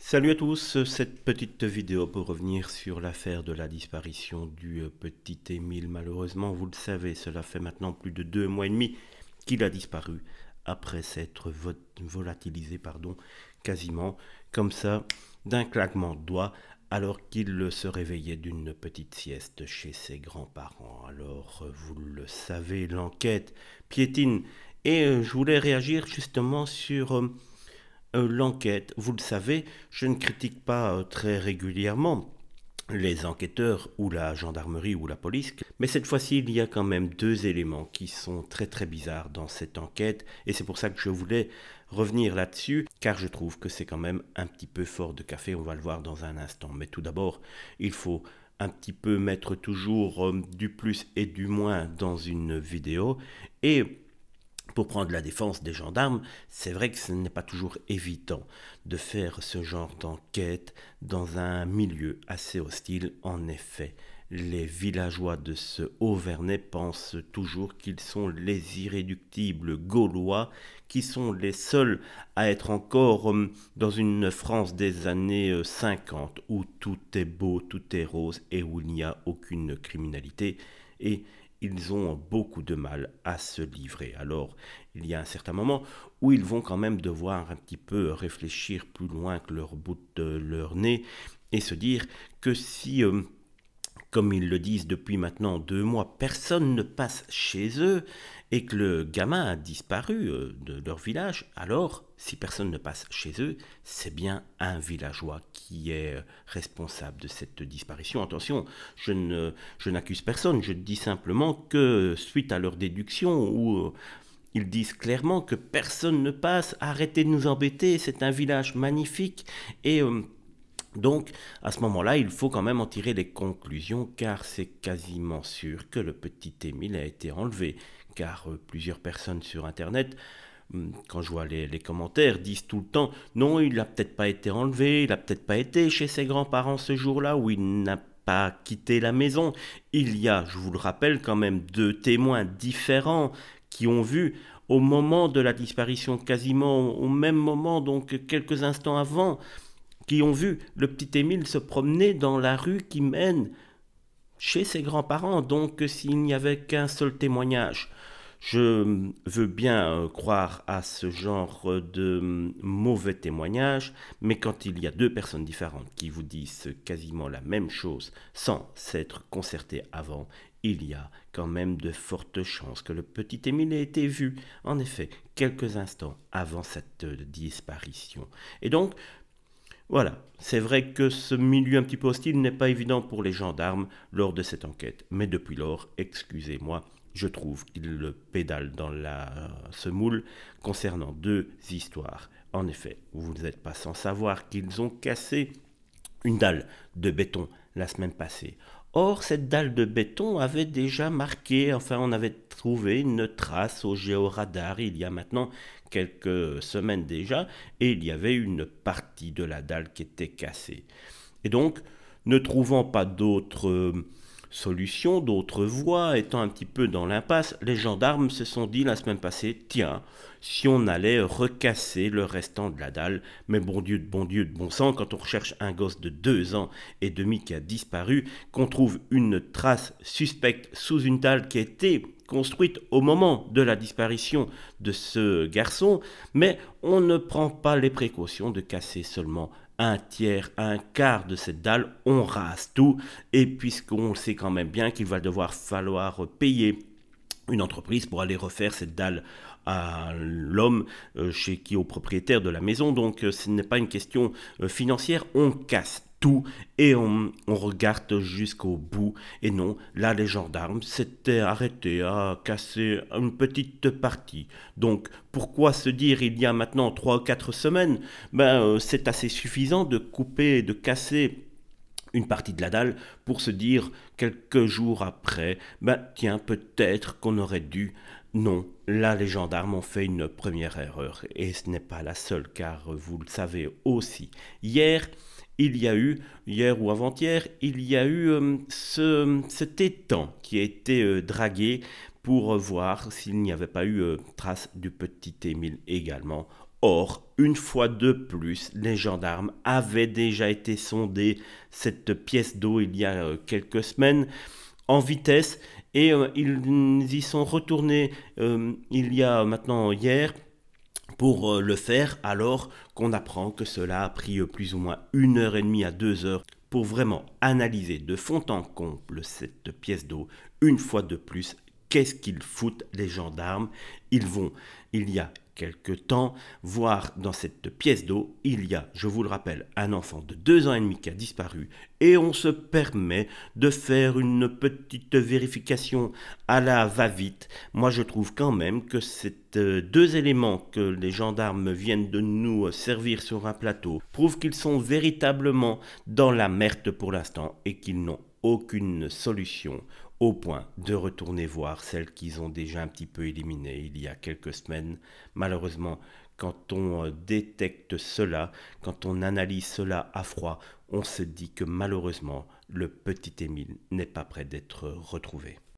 Salut à tous, cette petite vidéo pour revenir sur l'affaire de la disparition du euh, petit Émile. Malheureusement, vous le savez, cela fait maintenant plus de deux mois et demi qu'il a disparu après s'être volatilisé pardon, quasiment comme ça d'un claquement de doigts alors qu'il se réveillait d'une petite sieste chez ses grands-parents. Alors, euh, vous le savez, l'enquête piétine. Et euh, je voulais réagir justement sur euh, l'enquête. Vous le savez, je ne critique pas euh, très régulièrement les enquêteurs ou la gendarmerie ou la police. Mais cette fois-ci, il y a quand même deux éléments qui sont très très bizarres dans cette enquête et c'est pour ça que je voulais revenir là-dessus car je trouve que c'est quand même un petit peu fort de café, on va le voir dans un instant. Mais tout d'abord, il faut un petit peu mettre toujours euh, du plus et du moins dans une vidéo et pour prendre la défense des gendarmes, c'est vrai que ce n'est pas toujours évitant de faire ce genre d'enquête dans un milieu assez hostile, en effet. Les villageois de ce haut pensent toujours qu'ils sont les irréductibles Gaulois, qui sont les seuls à être encore euh, dans une France des années 50, euh, où tout est beau, tout est rose et où il n'y a aucune criminalité. Et ils ont beaucoup de mal à se livrer. Alors, il y a un certain moment où ils vont quand même devoir un petit peu réfléchir plus loin que leur bout de leur nez et se dire que si... Euh, comme ils le disent depuis maintenant deux mois, personne ne passe chez eux et que le gamin a disparu euh, de leur village, alors si personne ne passe chez eux, c'est bien un villageois qui est responsable de cette disparition. Attention, je, ne, n'accuse personne, je dis simplement que suite à leur déduction ou... Euh, ils disent clairement que personne ne passe, arrêtez de nous embêter, c'est un village magnifique et euh, donc, à ce moment-là, il faut quand même en tirer des conclusions, car c'est quasiment sûr que le petit Émile a été enlevé, car euh, plusieurs personnes sur Internet hum, quand je vois les, les, commentaires, disent tout le temps non, il n'a peut-être pas été enlevé, il n'a peut-être pas été chez ses grands-parents ce jour-là ou il n'a pas quitté la maison. Il y a, je vous le rappelle quand même, deux témoins différents qui ont vu au moment de la disparition, quasiment au même moment, donc quelques instants avant, qui ont vu le petit Émile se promener dans la rue qui mène chez ses grands-parents, donc s'il n'y avait qu'un seul témoignage. Je veux bien euh, croire à ce genre de mm, mauvais témoignage, mais quand il y a deux personnes différentes qui vous disent quasiment la même chose sans s'être concertées avant, il y a quand même de fortes chances que le petit Émile ait été vu, en effet, quelques instants avant cette euh, disparition. Et donc, voilà, c'est vrai que ce milieu un petit peu hostile n'est pas évident pour les gendarmes lors de cette enquête, mais depuis lors, excusez-moi, je trouve qu'ils le pédalent dans la semoule euh, concernant deux histoires. En effet, vous n'êtes pas sans savoir qu'ils ont cassé une dalle de béton la semaine passée Or, cette dalle de béton avait déjà marqué, enfin on avait trouvé une trace au géoradar il y a maintenant quelques semaines déjà, et il y avait une partie de la dalle qui était cassée. Et donc, ne trouvant pas d'autres euh, Solution d'autres voies, étant un petit peu dans l'impasse, les gendarmes se sont dit la semaine passée, tiens, si on allait recasser le restant de la dalle, mais bon Dieu de bon Dieu de bon sang, quand on recherche un gosse de deux ans et demi qui a disparu, qu'on trouve une trace suspecte sous une dalle qui a été construite au moment de la disparition de ce garçon, mais on ne prend pas les précautions de casser seulement un tiers, un quart de cette dalle, on rase tout. Et puisqu'on sait quand même bien qu'il va devoir falloir payer une entreprise pour aller refaire cette dalle à l'homme euh, chez qui est au propriétaire de la maison. Donc euh, ce n'est pas une question euh, financière, on casse tout et on, regarde jusqu'au bout. Et non, là, les gendarmes s'étaient arrêtés à casser une petite partie. Donc, pourquoi se dire il y a maintenant 3 ou 4 semaines ben, euh, C'est assez suffisant de couper, de casser une partie de la dalle pour se dire quelques jours après, ben tiens, peut-être qu'on aurait dû. Non, là les gendarmes ont fait une première erreur et ce n'est pas la seule car vous le savez aussi. Hier, il y a eu, hier ou avant-hier, il y a eu euh, ce, cet étang qui a été euh, dragué pour voir s'il n'y avait pas eu euh, trace du petit Émile également. Or, une fois de plus, les gendarmes avaient déjà été sondés cette pièce d'eau il y a quelques semaines en vitesse et ils y sont retournés il y a maintenant hier pour euh, le faire alors qu'on apprend que cela a pris euh, plus ou moins une heure et demie à deux heures pour vraiment analyser de fond en comble cette pièce d'eau une fois de plus. Qu'est-ce qu'ils foutent les gendarmes Ils vont, il y a quelque temps, voir dans cette pièce d'eau, il y a, je vous le rappelle, un enfant de deux ans et demi qui a disparu, et on se permet de faire une petite vérification à la va-vite. Moi, je trouve quand même que ces euh, deux éléments que les gendarmes viennent de nous euh, servir sur un plateau prouvent qu'ils sont véritablement dans la merde pour l'instant et qu'ils n'ont aucune solution au point de retourner voir celles qu'ils ont déjà un petit peu éliminées il y a quelques semaines. Malheureusement, quand on euh, détecte cela, quand on analyse cela à froid, on se dit que malheureusement, le petit Émile n'est pas prêt d'être retrouvé.